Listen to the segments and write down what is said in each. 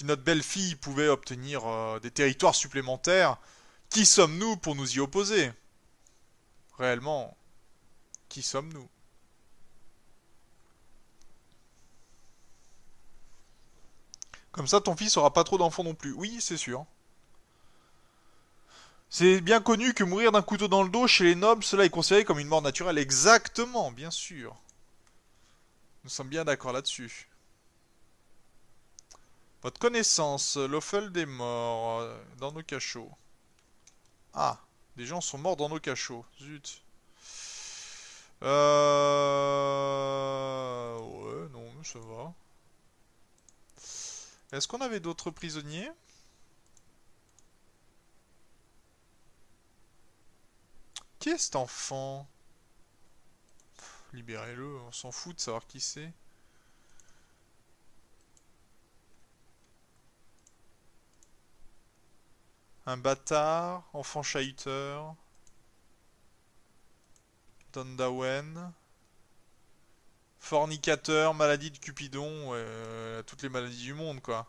si notre belle-fille pouvait obtenir euh, des territoires supplémentaires, qui sommes-nous pour nous y opposer Réellement, qui sommes-nous Comme ça, ton fils aura pas trop d'enfants non plus. Oui, c'est sûr. C'est bien connu que mourir d'un couteau dans le dos chez les nobles, cela est considéré comme une mort naturelle. Exactement, bien sûr. Nous sommes bien d'accord là-dessus. Votre connaissance, l'offel des morts, euh, dans nos cachots. Ah, des gens sont morts dans nos cachots. Zut. Euh... Ouais, non, ça va. Est-ce qu'on avait d'autres prisonniers Qui est cet enfant Libérez-le, on s'en fout de savoir qui c'est. Un bâtard, enfant chahuteur. Dandawen. Fornicateur, maladie de Cupidon, euh, toutes les maladies du monde quoi.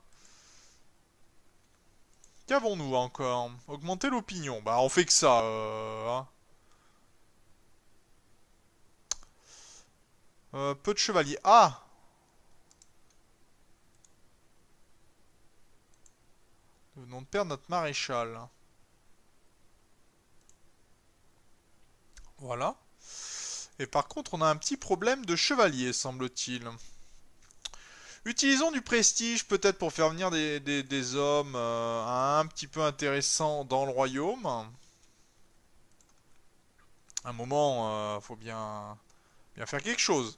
Qu'avons-nous encore Augmenter l'opinion. Bah on fait que ça. Euh, hein. euh, peu de chevaliers. Ah Nous venons de perdre notre maréchal. Voilà. Et par contre, on a un petit problème de chevalier, semble-t-il. Utilisons du prestige, peut-être pour faire venir des, hommes euh, un petit peu intéressants dans le royaume. un moment, il euh, faut bien faire quelque chose.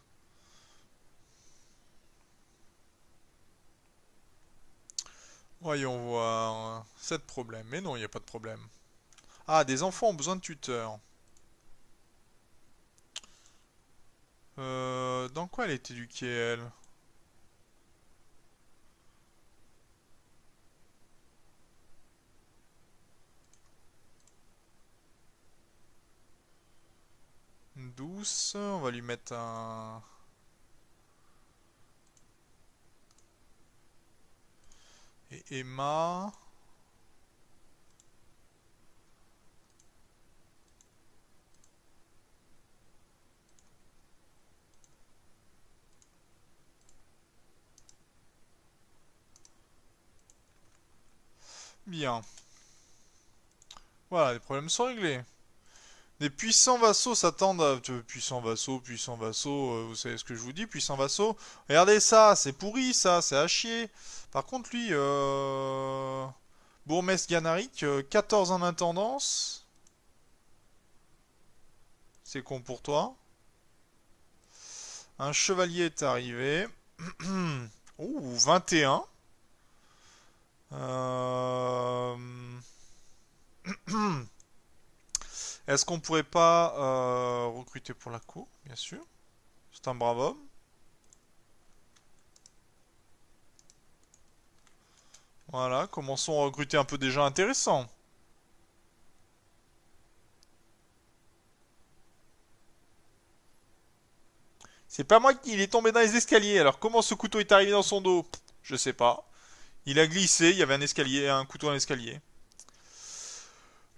Voyons voir. le problème. Mais non, il n'y a pas de problème. Ah, des enfants ont besoin de tuteurs. Euh, dans quoi elle est éduquée, elle Douce, on va lui mettre un... Et Emma... Bien. Voilà, les problèmes sont réglés. Des puissants vassaux s'attendent à... Puissants vassaux, puissants vassaux, euh, vous savez ce que je vous dis, puissants vassaux. Regardez ça, c'est pourri ça, c'est à chier. Par contre lui, euh... Ganaric, 14 euh, en intendance. C'est con pour toi. Un chevalier est arrivé. Ouh, 21. Euh... Est-ce qu'on pourrait pas euh, recruter pour la cour, bien sûr C'est un brave homme. Voilà, commençons à recruter un peu des gens intéressants. C'est pas moi qui... Il est tombé dans les escaliers. Alors comment ce couteau est arrivé dans son dos Je sais pas. Il a glissé, il y avait un escalier, un couteau dans l'escalier.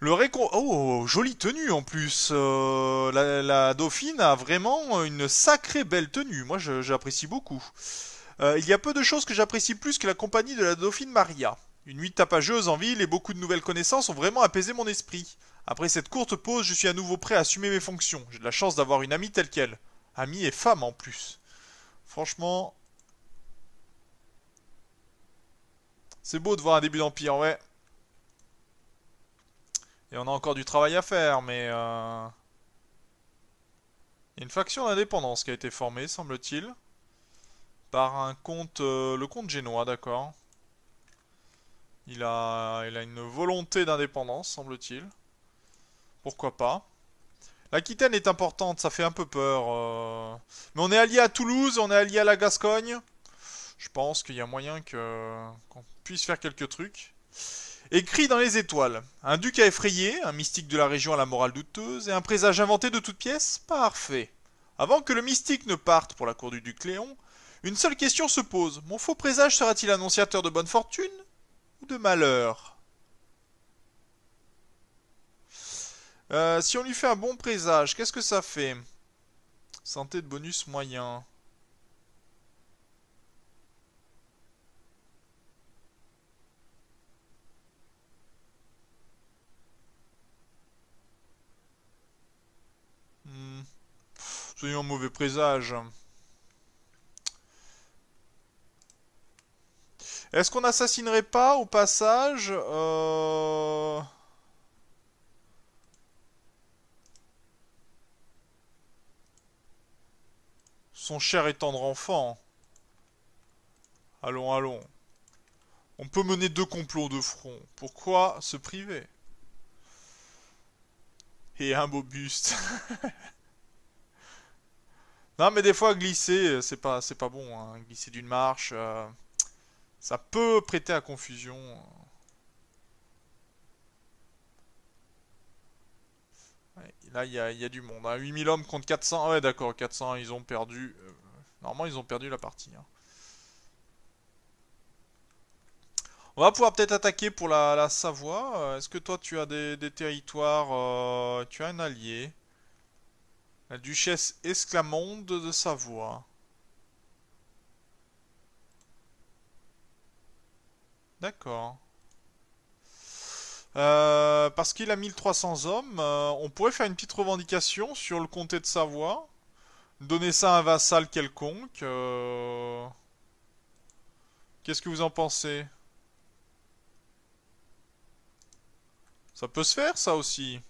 Le Oh, jolie tenue en plus. Euh, la, dauphine a vraiment une sacrée belle tenue. Moi, j'apprécie beaucoup. Euh, il y a peu de choses que j'apprécie plus que la compagnie de la dauphine Maria. Une nuit tapageuse en ville et beaucoup de nouvelles connaissances ont vraiment apaisé mon esprit. Après cette courte pause, je suis à nouveau prêt à assumer mes fonctions. J'ai de la chance d'avoir une amie telle qu'elle. Amie et femme en plus. Franchement... C'est beau de voir un début d'empire, ouais. Et on a encore du travail à faire, mais... Il y a une faction d'indépendance qui a été formée, semble-t-il. Par un comte... Euh, le comte génois, d'accord. Il a, il a une volonté d'indépendance, semble-t-il. Pourquoi pas L'Aquitaine est importante, ça fait un peu peur. Euh, mais on est allié à Toulouse, on est allié à la Gascogne. Je pense qu'il y a moyen que qu'on puisse faire quelques trucs. Écrit dans les étoiles. Un duc à effrayer, un mystique de la région à la morale douteuse et un présage inventé de toutes pièces Parfait. Avant que le mystique ne parte pour la cour du duc Léon, une seule question se pose. Mon faux présage sera-t-il annonciateur de bonne fortune ou de malheur euh, Si on lui fait un bon présage, qu'est-ce que ça fait Santé de bonus moyen. un mauvais présage Est-ce qu'on assassinerait pas au passage euh, son cher et tendre enfant Allons, allons. On peut mener deux complots de front. Pourquoi se priver Et un beau buste Non, mais des fois, glisser, euh, c'est pas, c'est pas bon. Hein. Glisser d'une marche, euh, ça peut prêter à confusion. Hein. là, il y, a, du monde. 8000 hein. hommes contre 400. Ouais, d'accord, 400, ils ont perdu. Euh, normalement, ils ont perdu la partie. On va pouvoir peut-être attaquer pour la, Savoie. Est-ce que toi, tu as des, territoires... tu as un allié la duchesse Esclamonde de Savoie. D'accord. Euh, parce qu'il a 1300 hommes, euh, on pourrait faire une petite revendication sur le comté de Savoie. Donner ça à un vassal quelconque. Euh. Qu'est-ce que vous en pensez Ça peut se faire, ça aussi.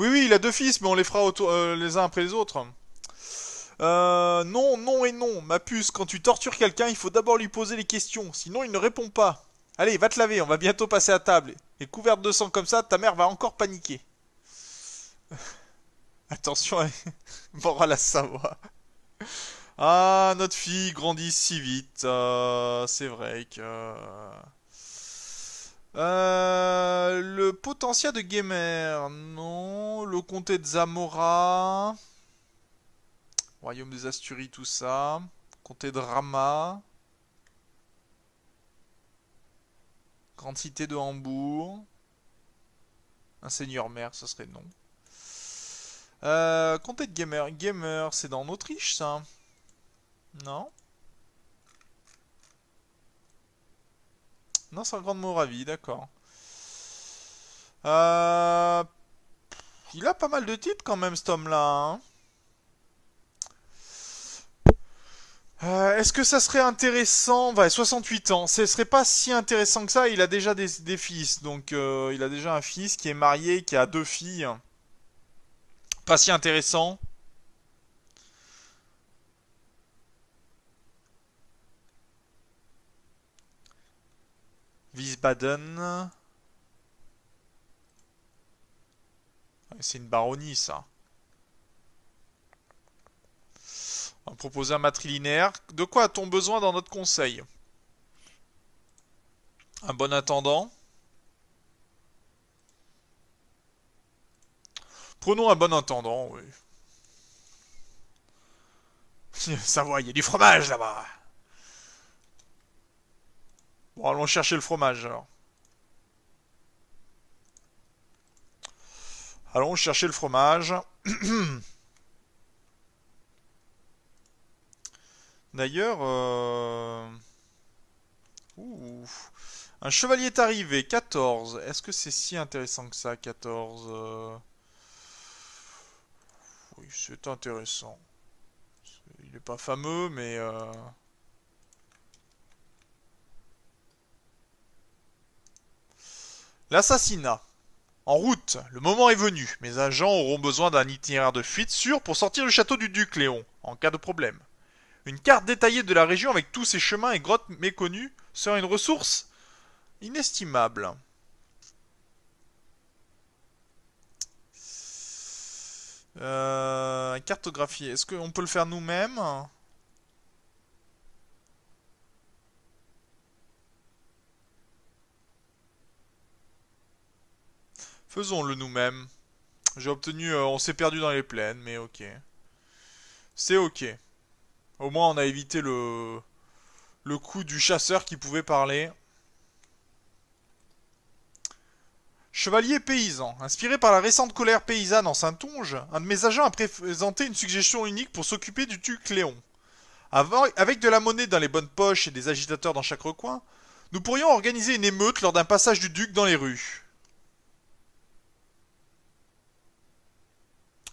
Oui, oui, il a deux fils, mais on les fera euh, les uns après les autres. Euh, non, non et non, ma puce, quand tu tortures quelqu'un, il faut d'abord lui poser les questions, sinon il ne répond pas. Allez, va te laver, on va bientôt passer à table. Et couverte de sang comme ça, ta mère va encore paniquer. Attention, Bon, à la Savoie. Ah, notre fille grandit si vite. Euh, c'est vrai que... Euh, le potentiel de Gamer, non. Le comté de Zamora. Royaume des Asturies, tout ça. Comté de Rama. Grande cité de Hambourg. Un seigneur maire, ce serait non. Euh, comté de Gamer. Gamer, c'est dans l'Autriche, ça Non Non, c'est grand mot, moravie d'accord. Euh, il a pas mal de titres quand même, cet homme-là. Hein. Euh, est-ce que ça serait intéressant bah, ouais, 68 ans, ce serait pas si intéressant que ça. Il a déjà des, fils, donc euh, il a déjà un fils qui est marié, qui a deux filles. Pas si intéressant. Wiesbaden. C'est une baronnie, ça. On va proposer un matrilinéaire. De quoi a-t-on besoin dans notre conseil Un bon intendant. Prenons un bon intendant, oui. Ça il y a du fromage là-bas allons chercher le fromage alors. Allons chercher le fromage. D'ailleurs, euh, un chevalier est arrivé, 14. Est-ce que c'est si intéressant que ça, 14 euh? Oui, c'est intéressant. Il n'est pas fameux, mais... Euh, L'assassinat. En route, le moment est venu. Mes agents auront besoin d'un itinéraire de fuite sûr pour sortir du château du Duc Léon, en cas de problème. Une carte détaillée de la région avec tous ses chemins et grottes méconnues sera une ressource inestimable. Euh, cartographier, est-ce qu'on peut le faire nous-mêmes Faisons-le nous-mêmes. J'ai obtenu... Euh, on s'est perdu dans les plaines, mais ok. C'est ok. Au moins, on a évité le... Le coup du chasseur qui pouvait parler. Chevalier paysan. Inspiré par la récente colère paysanne en Saintonge, un de mes agents a présenté une suggestion unique pour s'occuper du duc Léon. Avec de la monnaie dans les bonnes poches et des agitateurs dans chaque recoin, nous pourrions organiser une émeute lors d'un passage du duc dans les rues.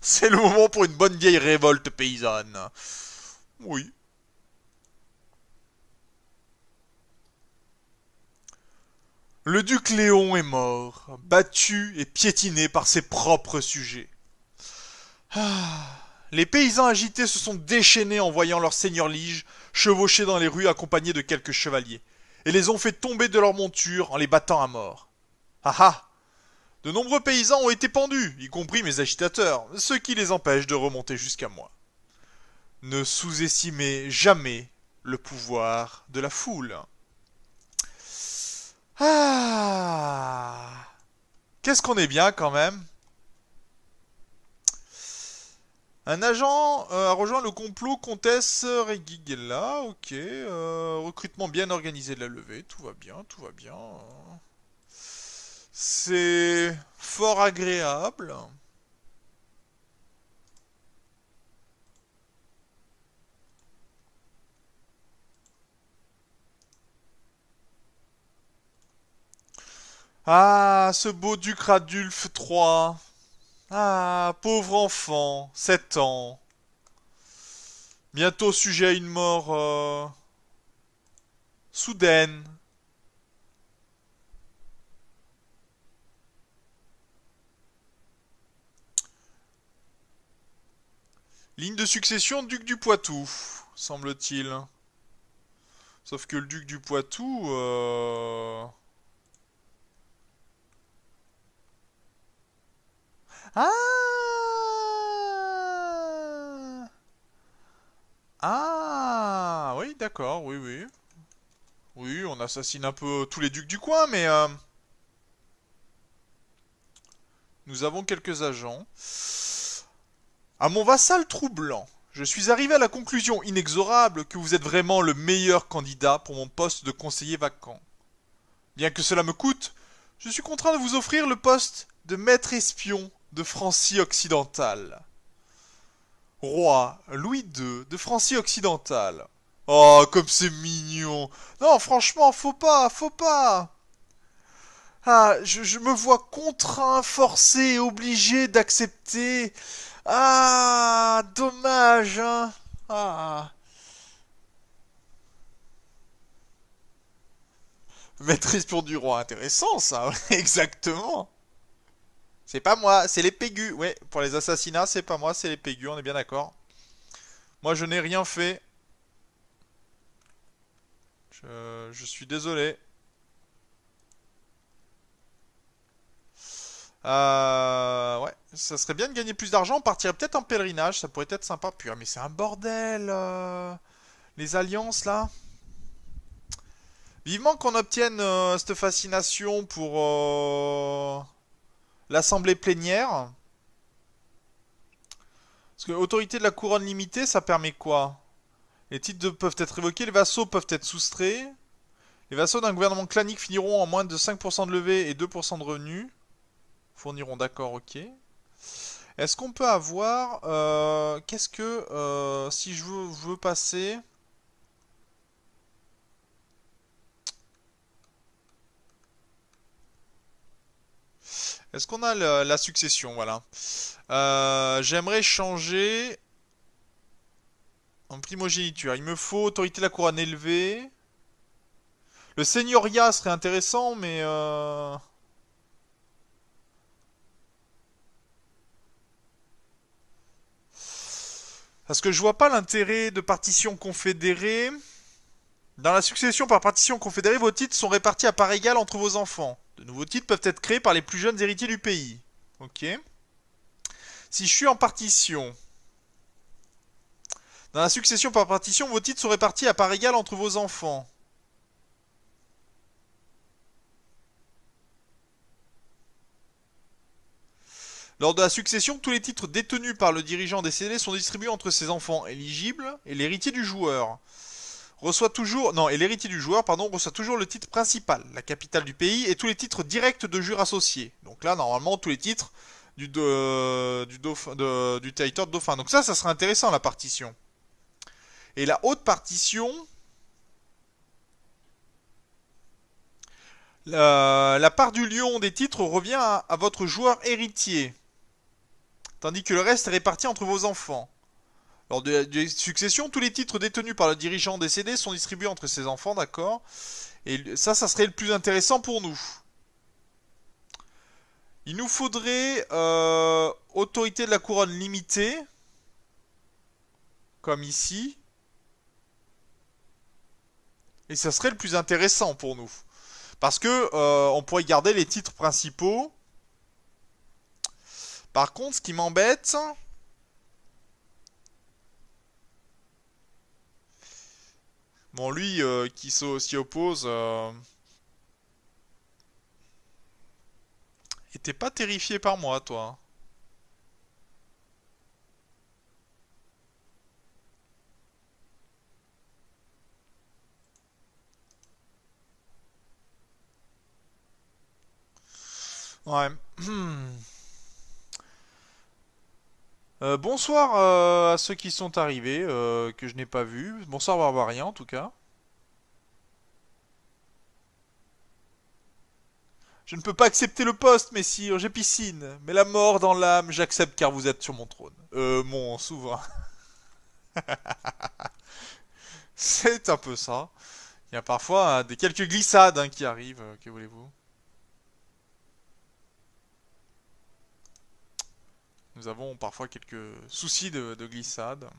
C'est le moment pour une bonne vieille révolte paysanne. Oui. Le duc Léon est mort, battu et piétiné par ses propres sujets. Ah. Les paysans agités se sont déchaînés en voyant leur seigneur Lige chevaucher dans les rues accompagné de quelques chevaliers, et les ont fait tomber de leur monture en les battant à mort. Ah ah de nombreux paysans ont été pendus, y compris mes agitateurs, ce qui les empêche de remonter jusqu'à moi. Ne sous-estimez jamais le pouvoir de la foule. Ah Qu'est-ce qu'on est bien quand même Un agent euh, a rejoint le complot Comtesse Regigella, ok. Euh, recrutement bien organisé de la levée, tout va bien, tout va bien. C'est fort agréable. Ah, ce beau duc Radulf III. Ah, pauvre enfant, sept ans. Bientôt sujet à une mort euh, soudaine. Ligne de succession duc du Poitou, semble-t-il. Sauf que le duc du Poitou... Euh, ah Ah Oui, d'accord, oui, oui. Oui, on assassine un peu tous les ducs du coin, mais... Euh, nous avons quelques agents. À mon vassal troublant, je suis arrivé à la conclusion inexorable que vous êtes vraiment le meilleur candidat pour mon poste de conseiller vacant. Bien que cela me coûte, je suis contraint de vous offrir le poste de maître espion de Francie occidentale. Roi Louis II de Francie occidentale. Oh, comme c'est mignon. Non, franchement, faut pas, faut pas. Ah, je, je me vois contraint, forcé, obligé d'accepter ah, dommage. Hein ah. Maîtrise pour du roi, intéressant ça, exactement. C'est pas moi, c'est les Pégus. Ouais, pour les assassinats, c'est pas moi, c'est les Pégus, on est bien d'accord. Moi, je n'ai rien fait. je suis désolé. Euh, ouais, ça serait bien de gagner plus d'argent. On partirait peut-être en pèlerinage, ça pourrait être sympa. Puis, ah, mais c'est un bordel euh, Les alliances là Vivement qu'on obtienne euh, cette fascination pour euh, l'assemblée plénière. Parce que l'autorité de la couronne limitée, ça permet quoi Les titres peuvent être évoqués, les vassaux peuvent être soustraits. Les vassaux d'un gouvernement clanique finiront en moins de 5% de levée et 2% de revenus. Fourniront, d'accord, ok. Est-ce qu'on peut avoir... Euh, qu'est-ce que... Euh, si je veux, passer... Est-ce qu'on a la, succession Voilà. Euh, j'aimerais changer... En primogéniture. Il me faut autorité de la couronne élevée. Le seigneuriat serait intéressant, mais... Parce que je vois pas l'intérêt de partition confédérée. Dans la succession par partition confédérée, vos titres sont répartis à part égale entre vos enfants. De nouveaux titres peuvent être créés par les plus jeunes héritiers du pays. Ok. Si je suis en partition, dans la succession par partition, vos titres sont répartis à part égale entre vos enfants. Lors de la succession, tous les titres détenus par le dirigeant décédé sont distribués entre ses enfants éligibles et l'héritier du joueur. Reçoit toujours non, et l'héritier du joueur pardon, reçoit toujours le titre principal, la capitale du pays et tous les titres directs de jure associés. Donc là normalement tous les titres du euh, du, du territoire de dauphin. Donc ça ça sera intéressant la partition. Et la haute partition, la part du lion des titres revient à votre joueur héritier tandis que le reste est réparti entre vos enfants. Lors de la succession, tous les titres détenus par le dirigeant décédé sont distribués entre ses enfants, d'accord Et ça, ça serait le plus intéressant pour nous. Il nous faudrait euh, autorité de la couronne limitée, comme ici. Et ça serait le plus intéressant pour nous. Parce que euh, on pourrait garder les titres principaux par contre, ce qui m'embête... Bon, lui euh, qui s'y oppose... Euh, était pas terrifié par moi, toi. Ouais. Euh, bonsoir euh, à ceux qui sont arrivés, euh, que je n'ai pas vu. Bonsoir Barbarien en tout cas. Je ne peux pas accepter le poste, messire, j'ai piscine. Mais la mort dans l'âme, j'accepte car vous êtes sur mon trône. Euh, mon souverain. C'est un peu ça. Il y a parfois hein, des quelques glissades hein, qui arrivent, que voulez-vous Nous avons parfois quelques soucis de, glissade.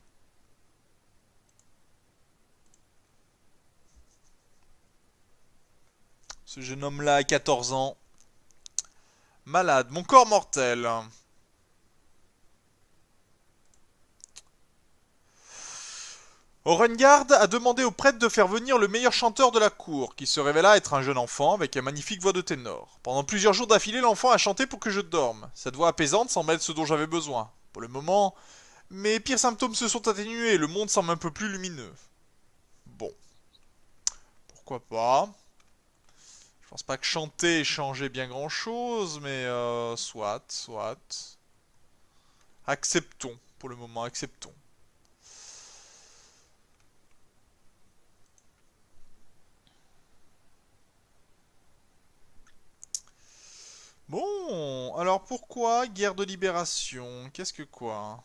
Ce jeune homme-là a 14 ans. Malade, mon corps mortel. Orengard a demandé au prêtre de faire venir le meilleur chanteur de la cour, qui se révéla être un jeune enfant avec une magnifique voix de ténor. Pendant plusieurs jours d'affilée, l'enfant a chanté pour que je dorme. Cette voix apaisante semble être ce dont j'avais besoin. Pour le moment, mes pires symptômes se sont atténués et le monde semble un peu plus lumineux. Bon. Pourquoi pas Je pense pas que chanter ait changé bien grand chose, mais euh, soit, soit. Acceptons, pour le moment, acceptons. alors pourquoi guerre de libération Qu'est-ce que quoi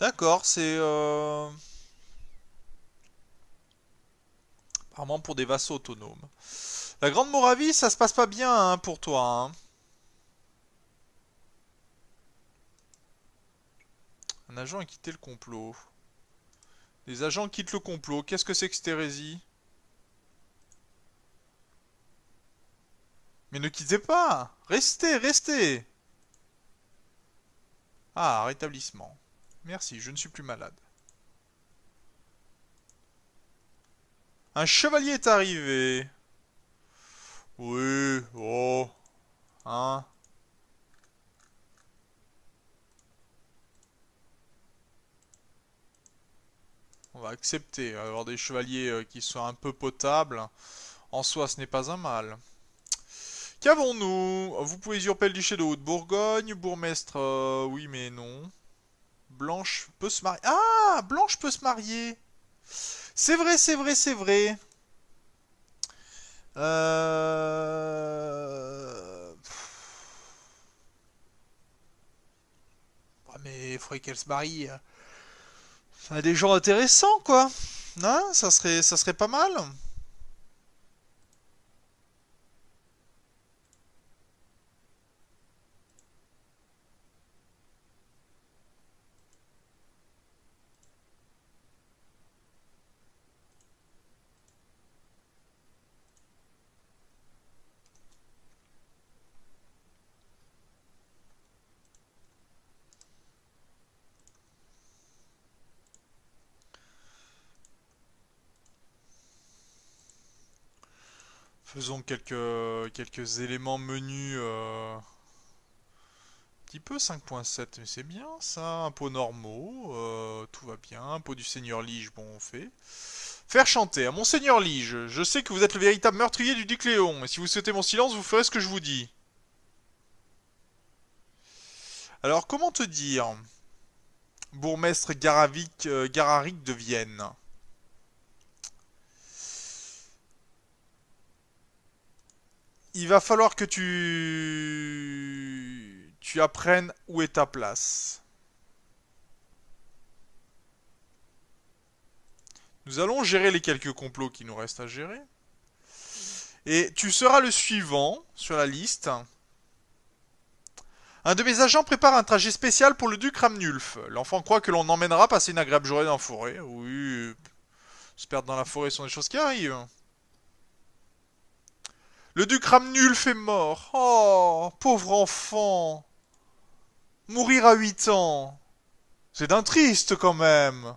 D'accord, c'est... Euh, apparemment pour des vassaux autonomes. La Grande Moravie, ça se passe pas bien hein, pour toi. Hein. Un agent a quitté le complot. Les agents quittent le complot. Qu'est-ce que c'est que cette Mais ne quittez pas Restez, restez Ah, rétablissement. Merci, je ne suis plus malade. Un chevalier est arrivé. Oui, oh. Hein on va accepter. Avoir des chevaliers euh, qui soient un peu potables, en soi ce n'est pas un mal. Qu'avons-nous Vous pouvez usurper le duché de Haute-Bourgogne, bourgmestre, euh, oui mais non. Blanche peut se marier. Ah Blanche peut se marier C'est vrai, c'est vrai, c'est vrai euh... Mais il faudrait qu'elle se marie. Euh des gens intéressants, quoi. Non, hein ça serait, ça serait pas mal. Faisons quelques, quelques éléments menus. Euh, un petit peu 5.7, mais c'est bien ça. pot normaux, euh, tout va bien. pot du seigneur Lige, bon on fait. Faire chanter à ah, Monseigneur Lige. Je sais que vous êtes le véritable meurtrier du duc Léon. Et si vous souhaitez mon silence, vous ferez ce que je vous dis. Alors comment te dire Bourgmestre Garavic, euh, Gararic de Vienne. il va falloir que tu tu apprennes où est ta place. Nous allons gérer les quelques complots qui nous restent à gérer. Et tu seras le suivant sur la liste. Un de mes agents prépare un trajet spécial pour le duc Ramnulf. L'enfant croit que l'on emmènera passer une agréable journée dans la forêt. Oui, euh, se perdre dans la forêt sont des choses qui arrivent. Le duc Ramnul fait mort. Oh, pauvre enfant. Mourir à huit ans. C'est d'un triste quand même.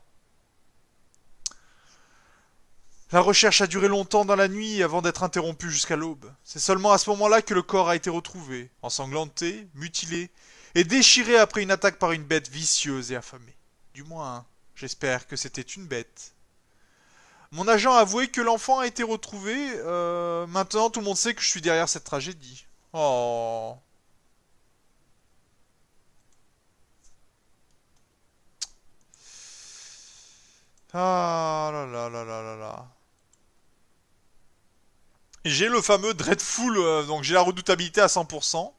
La recherche a duré longtemps dans la nuit avant d'être interrompue jusqu'à l'aube. C'est seulement à ce moment-là que le corps a été retrouvé, ensanglanté, mutilé et déchiré après une attaque par une bête vicieuse et affamée. Du moins, j'espère que c'était une bête. Mon agent a avoué que l'enfant a été retrouvé. Euh, maintenant, tout le monde sait que je suis derrière cette tragédie. Oh. Ah, là là là là là J'ai le fameux Dreadful, euh, donc j'ai la redoutabilité à 100%.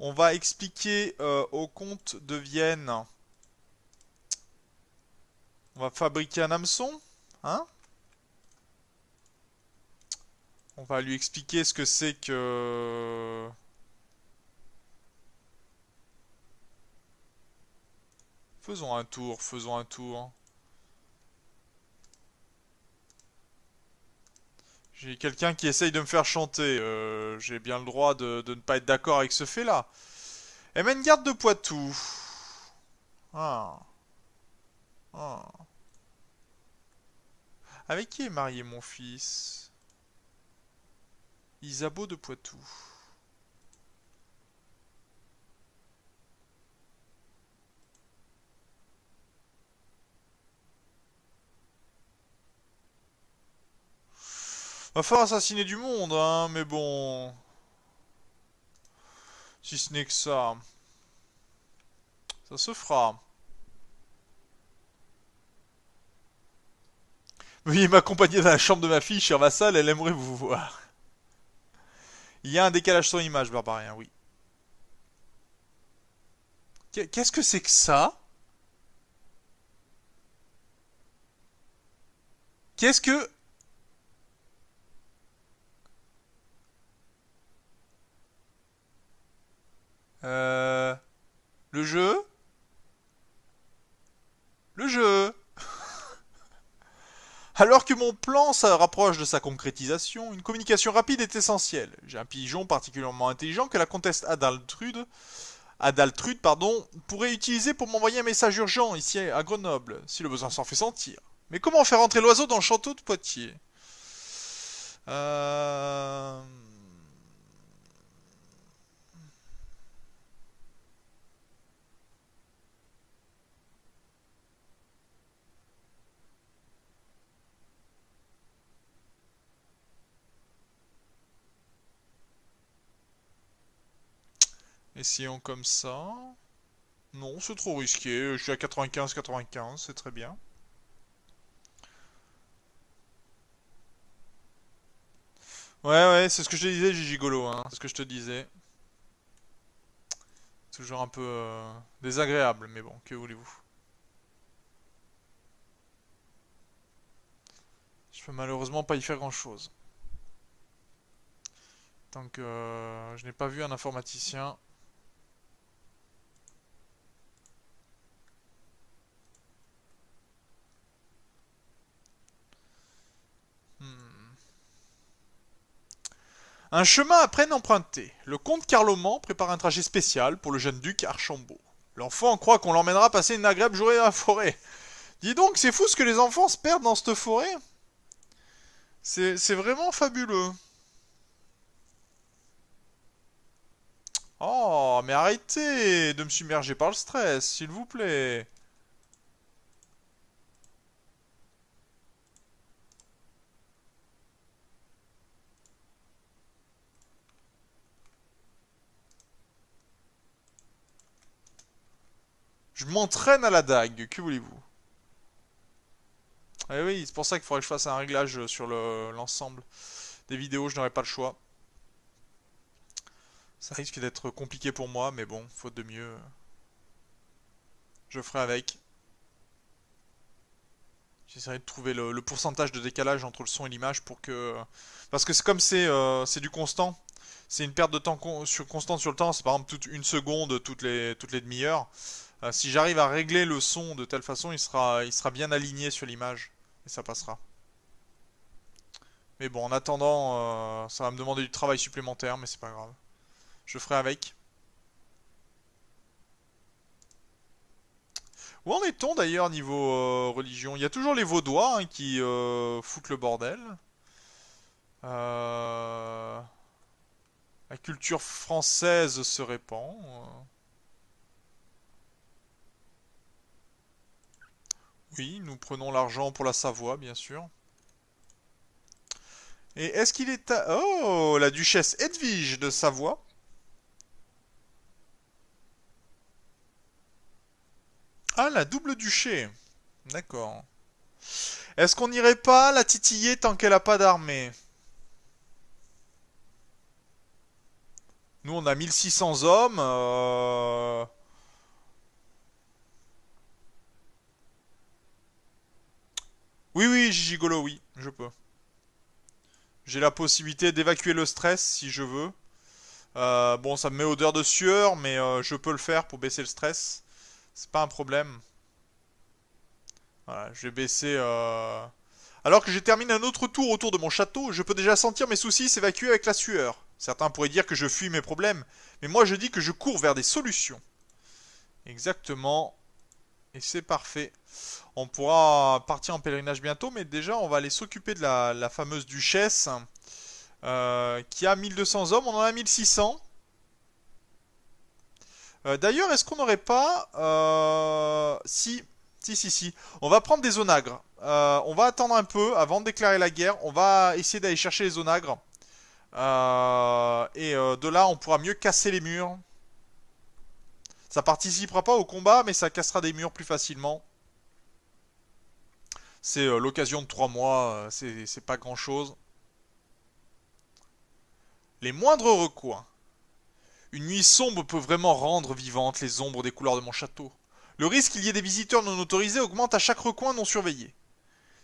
On va expliquer euh, au comte de Vienne. On va fabriquer un hameçon. Hein On va lui expliquer ce que c'est que... Faisons un tour, faisons un tour. J'ai quelqu'un qui essaye de me faire chanter. Euh, j'ai bien le droit de, ne pas être d'accord avec ce fait-là. Garde de Poitou. Ah. Ah. Avec qui est marié mon fils Isabeau de Poitou. Va falloir assassiner du monde, hein, mais bon... Si ce n'est que ça... Ça se fera. Veuillez m'accompagner dans la chambre de ma fille, chère vassal, elle aimerait vous voir. Il y a un décalage sur image, barbarien, oui. Qu'est-ce que c'est que ça Qu'est-ce que... Euh... Le jeu Le jeu alors que mon plan se rapproche de sa concrétisation, une communication rapide est essentielle. J'ai un pigeon particulièrement intelligent que la comtesse Adaltrude, Adaltrude pardon, pourrait utiliser pour m'envoyer un message urgent ici à Grenoble, si le besoin s'en fait sentir. Mais comment faire entrer l'oiseau dans le château de Poitiers euh... Essayons comme ça. Non, c'est trop risqué. Je suis à 95-95, c'est très bien. Ouais, ouais, c'est ce que je te disais, gigolo, hein. C'est ce que je te disais. Toujours un peu euh, désagréable, mais bon, que voulez-vous. Je peux malheureusement pas y faire grand-chose. Tant que euh, je n'ai pas vu un informaticien Un chemin à peine emprunté. Le comte Carloman prépare un trajet spécial pour le jeune duc Archambault. L'enfant croit qu'on l'emmènera passer une agréable journée dans la forêt. Dis donc, c'est fou ce que les enfants se perdent dans cette forêt. C'est vraiment fabuleux. Oh, mais arrêtez de me submerger par le stress, s'il vous plaît. Je m'entraîne à la dague, que voulez-vous Ah oui, c'est pour ça qu'il faudrait que je fasse un réglage sur l'ensemble des vidéos, je n'aurais pas le choix. Ça risque d'être compliqué pour moi, mais bon, faute de mieux, je ferai avec. J'essaierai de trouver le, pourcentage de décalage entre le son et l'image pour que... Parce que c'est comme c'est euh, du constant, c'est une perte de temps sur, constante sur le temps, c'est par exemple toute une seconde toutes les, toutes les demi-heures. Euh, si j'arrive à régler le son de telle façon, il sera, il sera bien aligné sur l'image. Et ça passera. Mais bon, en attendant, euh, ça va me demander du travail supplémentaire, mais c'est pas grave. Je ferai avec. Où en est-on d'ailleurs niveau euh, religion Il y a toujours les Vaudois hein, qui foutent le bordel. La culture française se répand. Oui, nous prenons l'argent pour la Savoie, bien sûr. Et est-ce qu'il est... À... Oh, la duchesse Edwige de Savoie. Ah, la double duché. D'accord. Est-ce qu'on n'irait pas la titiller tant qu'elle n'a pas d'armée Nous, on a 1600 hommes. Euh... Oui, oui, Gigolo, oui, je peux. J'ai la possibilité d'évacuer le stress si je veux. Euh, bon, ça me met odeur de sueur, mais euh, je peux le faire pour baisser le stress. C'est pas un problème. Voilà, je vais baisser... Euh. Alors que j'ai terminé un autre tour autour de mon château, je peux déjà sentir mes soucis s'évacuer avec la sueur. Certains pourraient dire que je fuis mes problèmes, mais moi je dis que je cours vers des solutions. Exactement. Et c'est parfait. On pourra partir en pèlerinage bientôt, mais déjà on va aller s'occuper de la, fameuse duchesse euh, qui a 1200 hommes. On en a 1600. Euh, d'ailleurs, est-ce qu'on n'aurait pas... Euh, si, si, si, si. On va prendre des onagres on va attendre un peu avant de déclarer la guerre. On va essayer d'aller chercher les onagres et de là, on pourra mieux casser les murs. Ça participera pas au combat, mais ça cassera des murs plus facilement. C'est euh, l'occasion de trois mois, euh, c'est pas grand chose. Les moindres recoins. Une nuit sombre peut vraiment rendre vivantes les ombres des couloirs de mon château. Le risque qu'il y ait des visiteurs non autorisés augmente à chaque recoin non surveillé.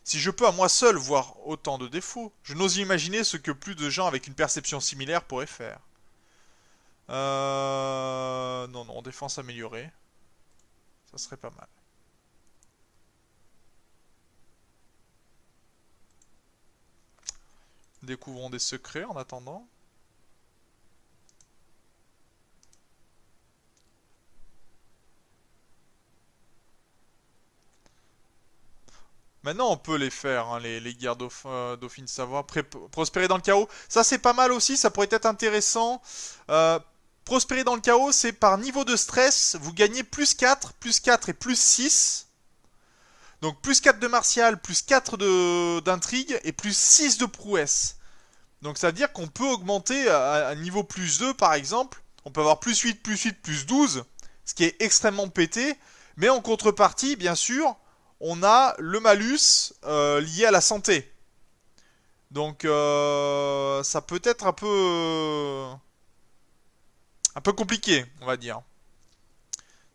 Si je peux à moi seul voir autant de défauts, je n'ose imaginer ce que plus de gens avec une perception similaire pourraient faire. Euh défense améliorée. Ça serait pas mal. Découvrons des secrets en attendant. Maintenant, on peut les faire, hein, les, guerres euh, dauphines dauphine savoie prospérer dans le chaos. Ça, c'est pas mal aussi. Ça pourrait être intéressant euh, Prospérer dans le chaos, c'est par niveau de stress, vous gagnez plus 4, plus 4 et plus 6. Donc plus 4 de martial, plus 4 d'intrigue et plus 6 de prouesse. Donc ça veut dire qu'on peut augmenter à, niveau plus 2 par exemple. On peut avoir plus 8, plus 8, plus 12, ce qui est extrêmement pété. Mais en contrepartie, bien sûr, on a le malus euh, lié à la santé. Donc euh, ça peut être un peu un peu compliqué, on va dire.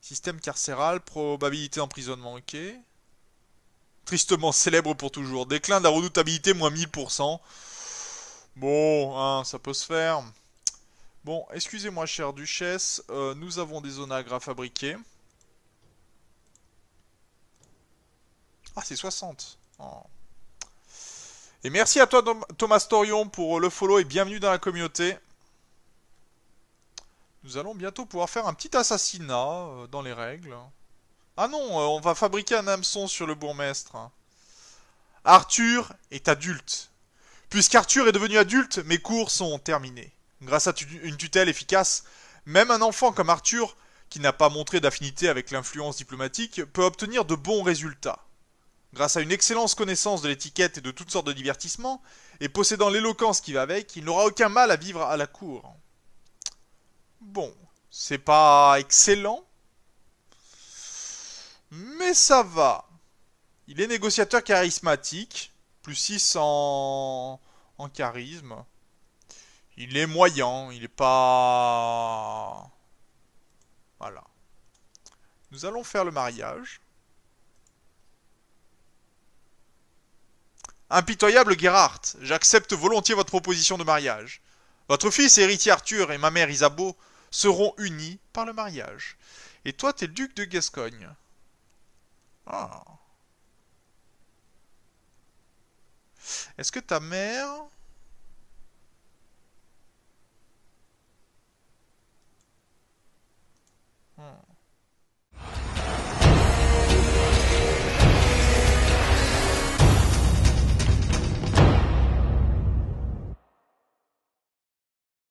Système carcéral, probabilité d'emprisonnement, ok. Tristement célèbre pour toujours. Déclin de la redoutabilité, moins 1000%. Bon, hein, ça peut se faire. Bon, excusez-moi, chère duchesse, euh, nous avons des onagres à fabriquer. Ah, c'est 60. Et merci à toi, Thomas Torion, pour le follow et bienvenue dans la communauté. Nous allons bientôt pouvoir faire un petit assassinat euh, dans les règles. Ah non, euh, on va fabriquer un hameçon sur le bourgmestre. Arthur est adulte. Puisqu'Arthur est devenu adulte, mes cours sont terminés. Grâce à une tutelle efficace, même un enfant comme Arthur, qui n'a pas montré d'affinité avec l'influence diplomatique, peut obtenir de bons résultats. Grâce à une excellente connaissance de l'étiquette et de toutes sortes de divertissements, et possédant l'éloquence qui va avec, il n'aura aucun mal à vivre à la cour. Bon, c'est pas excellent, mais ça va. Il est négociateur charismatique, plus 6 en, charisme. Il est moyen, il est pas... Voilà. Nous allons faire le mariage. Impitoyable Gerhardt, j'accepte volontiers votre proposition de mariage. Votre fils héritier Arthur et ma mère Isabeau seront unis par le mariage. Et toi, t'es duc de Gascogne. Ah. Est-ce que ta mère... Hmm.